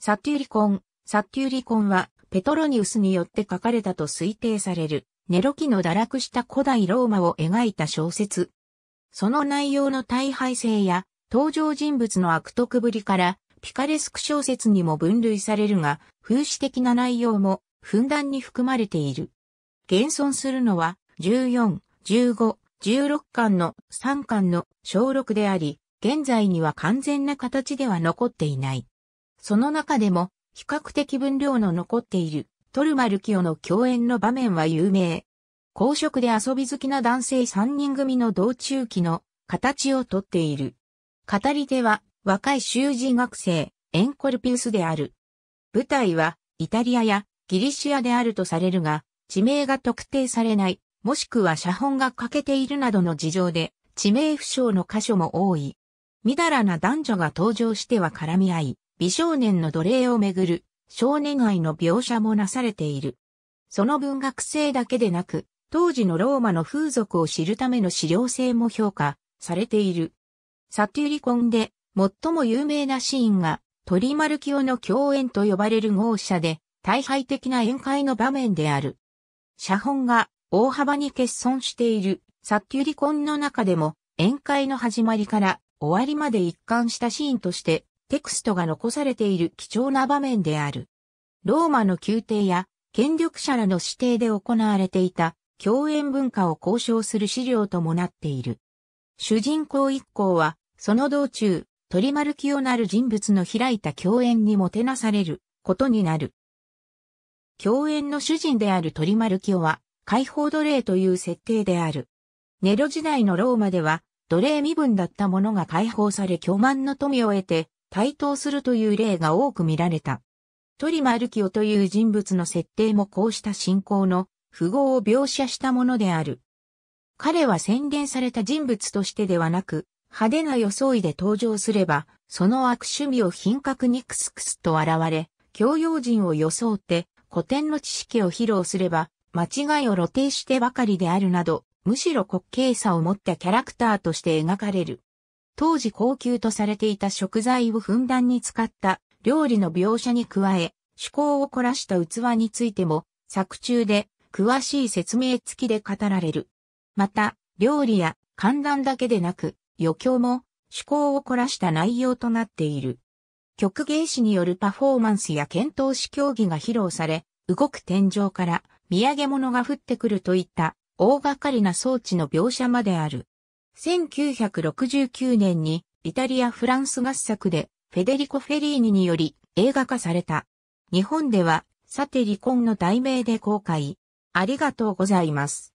サテュリコン。サテュリコンは、ペトロニウスによって書かれたと推定される、ネロ期の堕落した古代ローマを描いた小説。その内容の大敗性や、登場人物の悪徳ぶりから、ピカレスク小説にも分類されるが、風刺的な内容も、ふんだんに含まれている。現存するのは、14、15、16巻の3巻の小6であり、現在には完全な形では残っていない。その中でも、比較的分量の残っている、トルマルキオの共演の場面は有名。公職で遊び好きな男性3人組の道中期の形をとっている。語り手は若い囚人学生、エンコルピウスである。舞台はイタリアやギリシアであるとされるが、地名が特定されない、もしくは写本が欠けているなどの事情で、地名不詳の箇所も多い。みだらな男女が登場しては絡み合い、美少年の奴隷をめぐる少年愛の描写もなされている。その文学性だけでなく、当時のローマの風俗を知るための資料性も評価されている。サテュリコンで最も有名なシーンがトリマルキオの共演と呼ばれる豪舎で大敗的な宴会の場面である。写本が大幅に欠損しているサテュリコンの中でも宴会の始まりから終わりまで一貫したシーンとしてテクストが残されている貴重な場面である。ローマの宮廷や権力者らの指定で行われていた共演文化を交渉する資料ともなっている。主人公一行は、その道中、リマ丸キオなる人物の開いた共演にもてなされることになる。共演の主人であるマル丸オは、解放奴隷という設定である。ネロ時代のローマでは、奴隷身分だった者が解放され巨万の富を得て、対等するという例が多く見られた。トリマルキオという人物の設定もこうした信仰の符号を描写したものである。彼は宣伝された人物としてではなく、派手な装いで登場すれば、その悪趣味を品格にクスクスと現れ、教養人を装って古典の知識を披露すれば、間違いを露呈してばかりであるなど、むしろ滑稽さを持ったキャラクターとして描かれる。当時高級とされていた食材をふんだんに使った料理の描写に加え、趣向を凝らした器についても作中で詳しい説明付きで語られる。また、料理や観覧だけでなく、余興も趣向を凝らした内容となっている。曲芸師によるパフォーマンスや検討士競技が披露され、動く天井から土産物が降ってくるといった大掛かりな装置の描写まである。1969年にイタリア・フランス合作でフェデリコ・フェリーニにより映画化された。日本では、さて離婚の題名で公開。ありがとうございます。